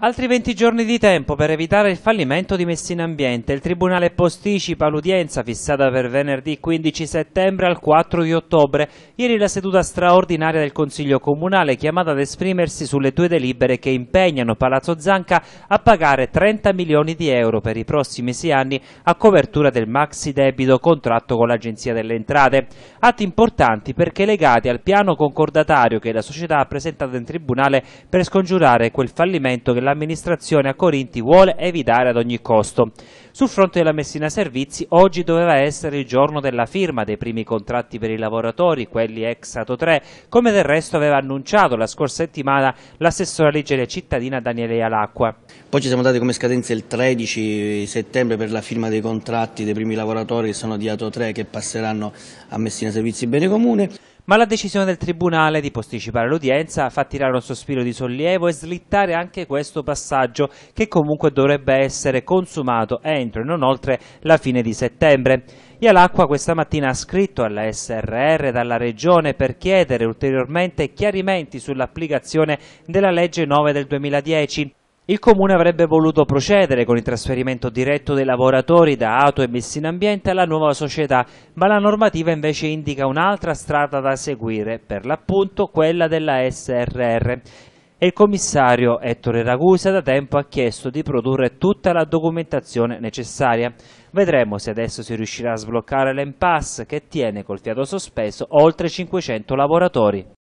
Altri 20 giorni di tempo per evitare il fallimento di Messina Ambiente. Il Tribunale posticipa l'udienza fissata per venerdì 15 settembre al 4 di ottobre. Ieri la seduta straordinaria del Consiglio Comunale chiamata ad esprimersi sulle due delibere che impegnano Palazzo Zanca a pagare 30 milioni di euro per i prossimi sei anni a copertura del maxi debito contratto con l'Agenzia delle Entrate. Atti importanti perché legati al piano concordatario che la società ha presentato in Tribunale per scongiurare quel fallimento che la l'amministrazione a Corinti vuole evitare ad ogni costo. Sul fronte della Messina Servizi oggi doveva essere il giorno della firma dei primi contratti per i lavoratori, quelli ex Ato 3, come del resto aveva annunciato la scorsa settimana l'assessore leggere cittadina Daniele Ialacqua. Poi ci siamo dati come scadenza il 13 settembre per la firma dei contratti dei primi lavoratori che sono di Ato 3 che passeranno a Messina Servizi Bene Comune. Ma la decisione del Tribunale di posticipare l'udienza fa tirare un sospiro di sollievo e slittare anche questo passaggio che comunque dovrebbe essere consumato entro e non oltre la fine di settembre. Ialacqua questa mattina ha scritto alla SRR dalla Regione per chiedere ulteriormente chiarimenti sull'applicazione della legge 9 del 2010 il Comune avrebbe voluto procedere con il trasferimento diretto dei lavoratori da auto e messi in Ambiente alla nuova società, ma la normativa invece indica un'altra strada da seguire, per l'appunto quella della SRR. E il commissario Ettore Ragusa da tempo ha chiesto di produrre tutta la documentazione necessaria. Vedremo se adesso si riuscirà a sbloccare l'impasse che tiene col fiato sospeso oltre 500 lavoratori.